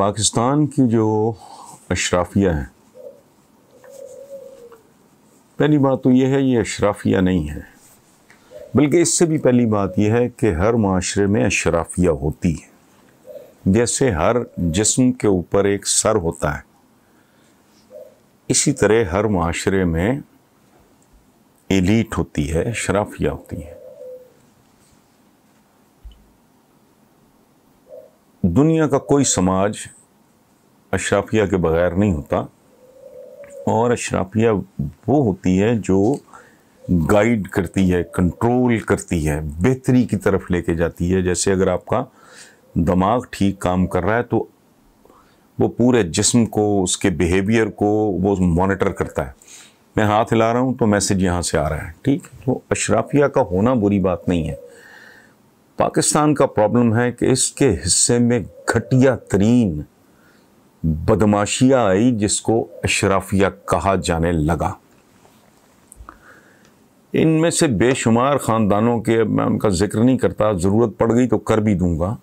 पाकिस्तान की जो अशराफिया है पहली बात तो यह है ये अशराफिया नहीं है बल्कि इससे भी पहली बात यह है कि हर माशरे में अशराफिया होती है जैसे हर जिस्म के ऊपर एक सर होता है इसी तरह हर माशरे में एलीट होती है शराफिया होती है दुनिया का कोई समाज अशराफिया के बगैर नहीं होता और अशराफिया वो होती है जो गाइड करती है कंट्रोल करती है बेहतरी की तरफ लेके जाती है जैसे अगर आपका दिमाग ठीक काम कर रहा है तो वो पूरे जिस्म को उसके बिहेवियर को वो मॉनिटर करता है मैं हाथ हिला रहा हूँ तो मैसेज यहाँ से आ रहा है ठीक तो अशराफिया का होना बुरी बात नहीं है पाकिस्तान का प्रॉब्लम है कि इसके हिस्से में घटिया तरीन बदमाशिया आई जिसको अशराफिया कहा जाने लगा इनमें से बेशुमार ख़ानदानों के मैं उनका जिक्र नहीं करता ज़रूरत पड़ गई तो कर भी दूंगा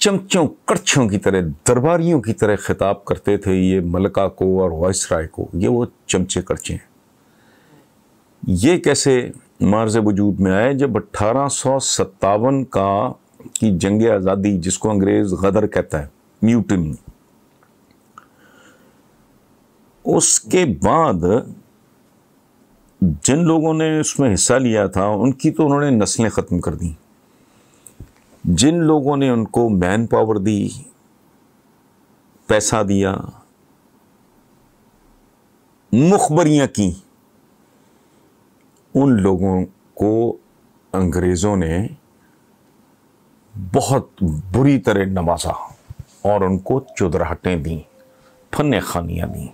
चमचों कड़छों की तरह दरबारियों की तरह ख़िताब करते थे ये मलका को और वायसराय को ये वो चमचे कड़छे हैं ये कैसे मार्ज वजूद में आए जब अट्ठारह का की जंग आज़ादी जिसको अंग्रेज़ गदर कहता है म्यूटिन उसके बाद जिन लोगों ने उसमें हिस्सा लिया था उनकी तो उन्होंने नस्लें ख़त्म कर दी जिन लोगों ने उनको मैन पावर दी पैसा दिया मुखबरियाँ की उन लोगों को अंग्रेज़ों ने बहुत बुरी तरह नवाजा और उनको चुदराहटें दी फन खानियाँ दी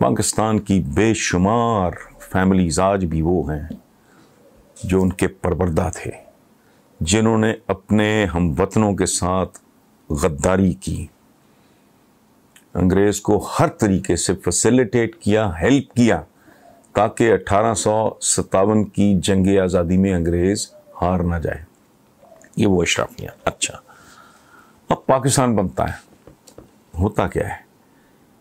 पाकिस्तान की बेशुमार फैमिलीज आज भी वो हैं जो उनके परवरदा थे जिन्होंने अपने हम वतनों के साथ गद्दारी की अंग्रेज़ को हर तरीके से फैसिलिटेट किया हेल्प किया ताकि अठारह की जंग आज़ादी में अंग्रेज़ हार ना जाए ये वो अशराफियाँ अच्छा अब पाकिस्तान बनता है होता क्या है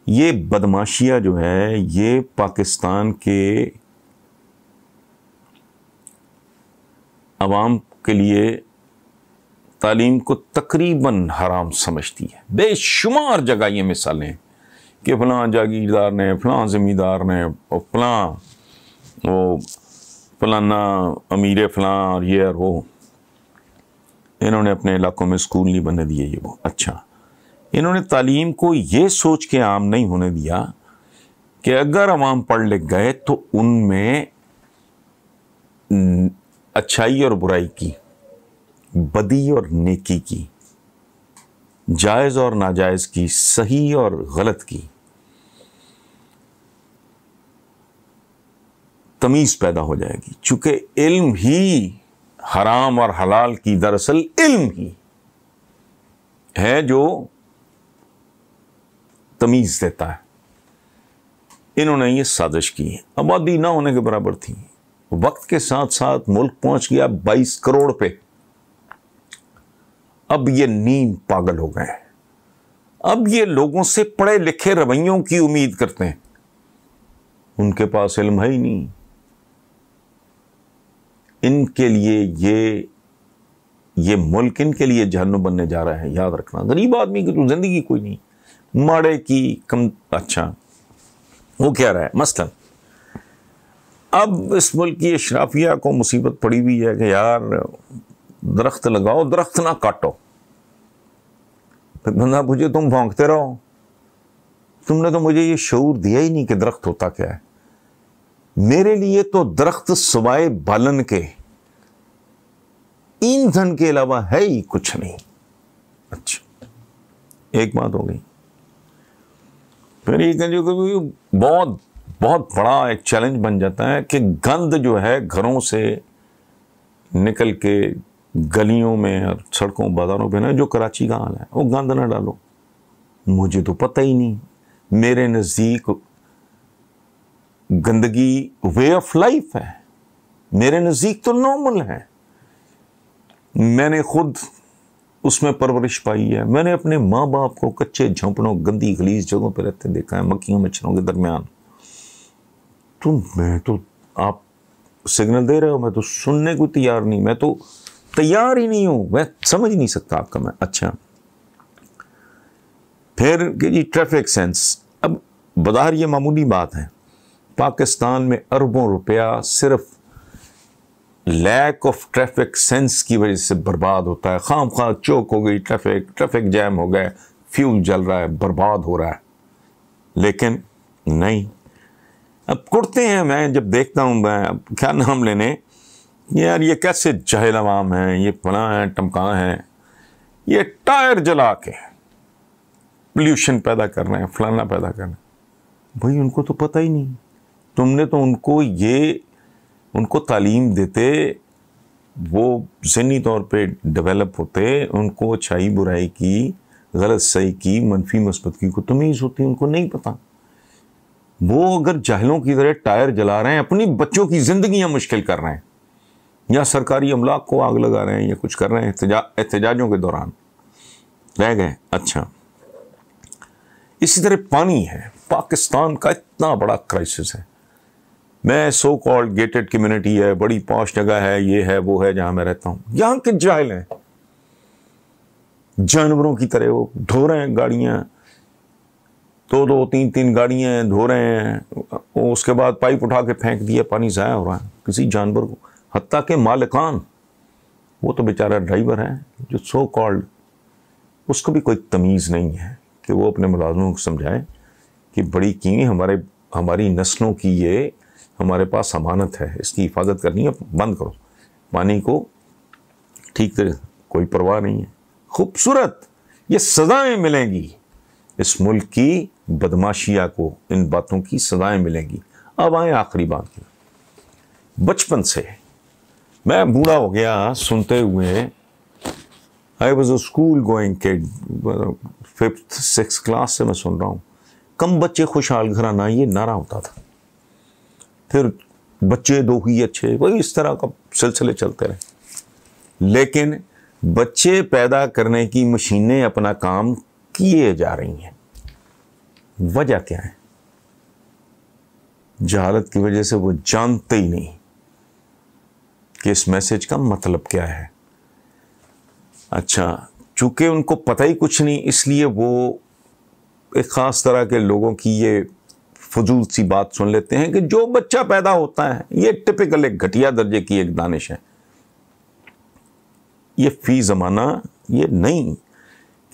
ये बदमाशियाँ जो है ये पाकिस्तान के आवाम के लिए तालीम को तकरीबन हराम समझती है बेशुमार जगह ये मिसालें कि फलां जागीरदार ने फलां ज़मींदार ने फलां वो फलाना अमीर फलां और ये और वो इन्होंने अपने इलाकों में स्कूल नहीं बनने दिए ये वो अच्छा इन्होंने तालीम को ये सोच के आम नहीं होने दिया कि अगर आवाम पढ़ लिख गए तो उनमें अच्छाई और बुराई की बदी और नेकी की जायज़ और नाजायज़ की सही और गलत की तमीज़ पैदा हो जाएगी चूंकि इल्म ही हराम और हलाल की दरअसल इल्म ही है जो तमीज़ देता है इन्होंने ये साजिश की है आबादी ना होने के बराबर थी वक्त के साथ साथ मुल्क पहुंच गया 22 करोड़ पे अब ये नीम पागल हो गए अब ये लोगों से पढ़े लिखे रवैयों की उम्मीद करते हैं उनके पास इल्म है ही नहीं इनके लिए ये ये मुल्क इनके लिए जहनु बनने जा रहा है याद रखना गरीब आदमी की तो ज़िंदगी कोई नहीं माड़े की कम अच्छा वो क्या रहा है मसलन अब इस मुल्क की अशराफिया को मुसीबत पड़ी हुई है कि यार दरख्त लगाओ दरख्त ना काटो फिर बंदा पूछे तुम भोंकते रहो तुमने तो मुझे ये शूर दिया ही नहीं कि दरख्त होता क्या है मेरे लिए तो दरख्त सुबह बालन के ईंधन के अलावा है ही कुछ नहीं अच्छा एक बात हो गई फिर ये गंजो कभी बहुत बहुत बड़ा एक चैलेंज बन जाता है कि गंद जो है घरों से निकल के गलियों में और सड़कों बाज़ारों पे ना जो कराची का हाल है वो गंद ना डालो मुझे तो पता ही नहीं मेरे नज़दीक गंदगी वे ऑफ लाइफ है मेरे नज़दीक तो नॉर्मल है मैंने खुद उसमें परवरिश पाई है मैंने अपने माँ बाप को कच्चे झोंपड़ों गंदी गलीस जगहों पर रहते देखा है मक्खियों मच्छरों के दरमियान तो मैं तो आप सिग्नल दे रहे हो मैं तो सुनने को तैयार नहीं मैं तो तैयार ही नहीं हूं मैं समझ नहीं सकता आपका मैं अच्छा फिर कि जी ट्रैफिक सेंस अब बदार ये मामूली बात है पाकिस्तान में अरबों रुपया सिर्फ लैक ऑफ ट्रैफिक सेंस की वजह से बर्बाद होता है खाम खा चौक हो गई ट्रैफिक ट्रैफिक जैम हो गए फ्यूल जल रहा है बर्बाद हो रहा है लेकिन नहीं अब कुर्ते हैं मैं जब देखता हूँ मैं अब क्या नाम लेने यार ये कैसे जहल अवाम हैं ये फना है टमका है ये टायर जला के पोल्यूशन पैदा कर रहे हैं फलाना पैदा कर रहे हैं भाई उनको तो पता ही नहीं तुमने तो उनको ये उनको तालीम देते वो जहनी तौर पे डेवलप होते उनको अच्छाई बुराई की गलत सही की मनफी मस्बत की को तमीज़ होती उनको नहीं पता वो अगर जाहलों की तरह टायर जला रहे हैं अपनी बच्चों की ज़िंदगियां मुश्किल कर रहे हैं या सरकारी अमलाक को आग लगा रहे हैं या कुछ कर रहे हैं एहतजाजों के दौरान रह गए अच्छा इसी तरह पानी है पाकिस्तान का इतना बड़ा क्राइसिस है मैं सो कॉल्ड गेटेड कम्युनिटी है बड़ी पॉश जगह है ये है वो है जहां मैं रहता हूं यहां के जाहिल हैं जानवरों की तरह वो धो रहे हैं गाड़ियां दो दो तीन तीन गाड़ियां धो रहे हैं उसके बाद पाइप उठा के फेंक दिया पानी ज़ाया हो रहा है किसी जानवर को हती के मालिकान वो तो बेचारा ड्राइवर है जो सो कॉल्ड उसको भी कोई तमीज़ नहीं है कि वो अपने मुलाजमों को समझाएं कि बड़ी की हमारे हमारी नस्लों की ये हमारे पास अमानत है इसकी हिफाजत करनी है बंद करो पानी को ठीक तरह कोई परवाह नहीं है खूबसूरत ये सजाएं मिलेंगी इस मुल्क की बदमाशिया को इन बातों की सजाएं मिलेंगी अब आए आखिरी बात बचपन से मैं बूढ़ा हो गया सुनते हुए I was a school going के फिफ्थ सिक्स क्लास से मैं सुन रहा हूँ कम बच्चे खुशहाल घराना ये नारा होता था फिर बच्चे दो ही अच्छे वही इस तरह का सिलसिले चलते रहे लेकिन बच्चे पैदा करने की मशीनें अपना काम किए जा रही हैं वजह क्या है जहालत की वजह से वो जानते ही नहीं कि इस मैसेज का मतलब क्या है अच्छा चूंकि उनको पता ही कुछ नहीं इसलिए वो एक ख़ास तरह के लोगों की ये फजूल सी बात सुन लेते हैं कि जो बच्चा पैदा होता है ये टिपिकल एक घटिया दर्जे की एक दानिश है ये फ़ी ज़माना ये नहीं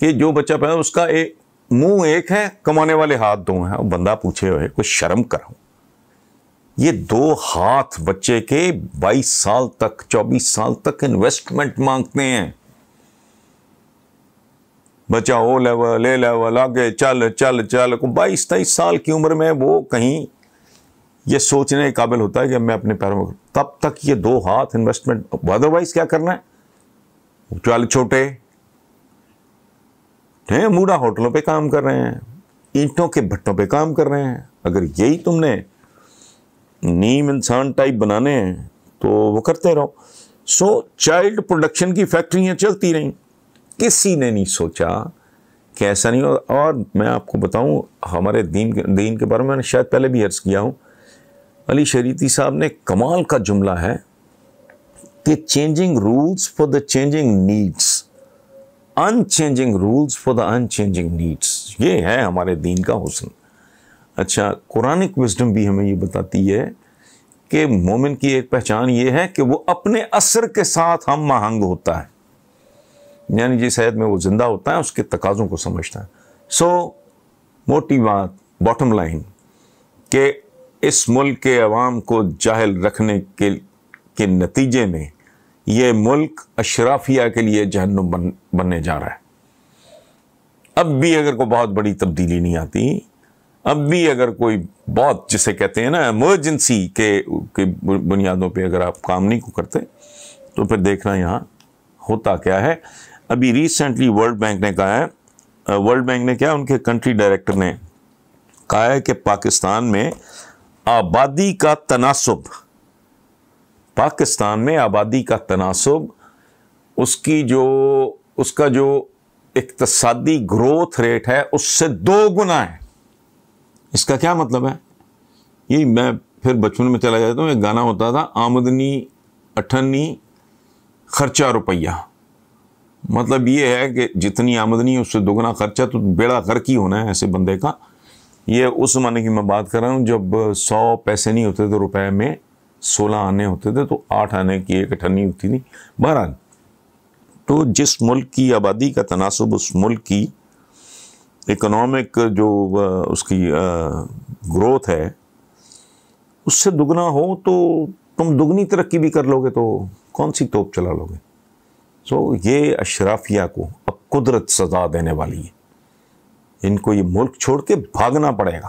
कि जो बच्चा पैदा उसका एक मुंह एक है कमाने वाले हाथ दो हैं और बंदा पूछे हुए कुछ शर्म करो ये दो हाथ बच्चे के 22 साल तक 24 साल तक इन्वेस्टमेंट मांगते हैं बच्चा ओ लेवल ए लेवल आगे चल चल चल को बाईस तेईस साल की उम्र में वो कहीं ये सोचने के काबिल होता है कि मैं अपने पैरों में तब तक ये दो हाथ इन्वेस्टमेंट अदरवाइज क्या करना है चल छोटे मूढ़ा होटलों पे काम कर रहे हैं ईंटों के भट्टों पे काम कर रहे हैं अगर यही तुमने नीम इंसान टाइप बनाने हैं तो वो करते रहो सो चाइल्ड प्रोडक्शन की फैक्ट्रियाँ चलती रहीं किसी ने नहीं सोचा कि ऐसा नहीं हो और मैं आपको बताऊं हमारे दीन के दीन के बारे में मैंने शायद पहले भी अर्ज़ किया हूं अली शरीती साहब ने कमाल का जुमला है कि changing rules for the changing needs unchanging rules for the unchanging needs ये है हमारे दीन का हुसन अच्छा कुरानिक विजडम भी हमें ये बताती है कि मोमिन की एक पहचान ये है कि वो अपने असर के साथ हम महंग होता है यानी जिस हैत में वो ज़िंदा होता है उसके तकाज़ों को समझता है सो so, मोटी बात बॉटम लाइन के इस मुल्क के अवाम को जाहल रखने के के नतीजे में ये मुल्क अशराफिया के लिए जहन्नुम बन, बनने जा रहा है अब भी अगर को बहुत बड़ी तब्दीली नहीं आती अब भी अगर कोई बहुत जिसे कहते हैं ना इमरजेंसी के के बुनियादों पे अगर आप काम नहीं को करते तो फिर देखना यहाँ होता क्या है अभी रिसेंटली वर्ल्ड बैंक ने कहा है वर्ल्ड बैंक ने क्या उनके कंट्री डायरेक्टर ने कहा है कि पाकिस्तान में आबादी का तनासब पाकिस्तान में आबादी का तनासब उसकी जो उसका जो इकतसादी ग्रोथ रेट है उससे दो गुना है इसका क्या मतलब है ये मैं फिर बचपन में चला जाता हूँ एक गाना होता था आमदनी अठन्नी खर्चा रुपया मतलब ये है कि जितनी आमदनी उससे दोगुना खर्चा तो बेड़ा गर्क ही होना है ऐसे बंदे का ये उस ज़माने की मैं बात कर रहा हूँ जब सौ पैसे नहीं होते थे रुपए में सोलह आने होते थे तो आठ आने की एक अठन्नी होती थी बहरहाल तो जिस मुल्क की आबादी का तनासब उस मुल्क की इकोनॉमिक जो उसकी ग्रोथ है उससे दुगना हो तो तुम दुगनी तरक्की भी कर लोगे तो कौन सी तोप चला लोगे सो so, ये अशराफिया को अब कुदरत सजा देने वाली है इनको ये मुल्क छोड़ के भागना पड़ेगा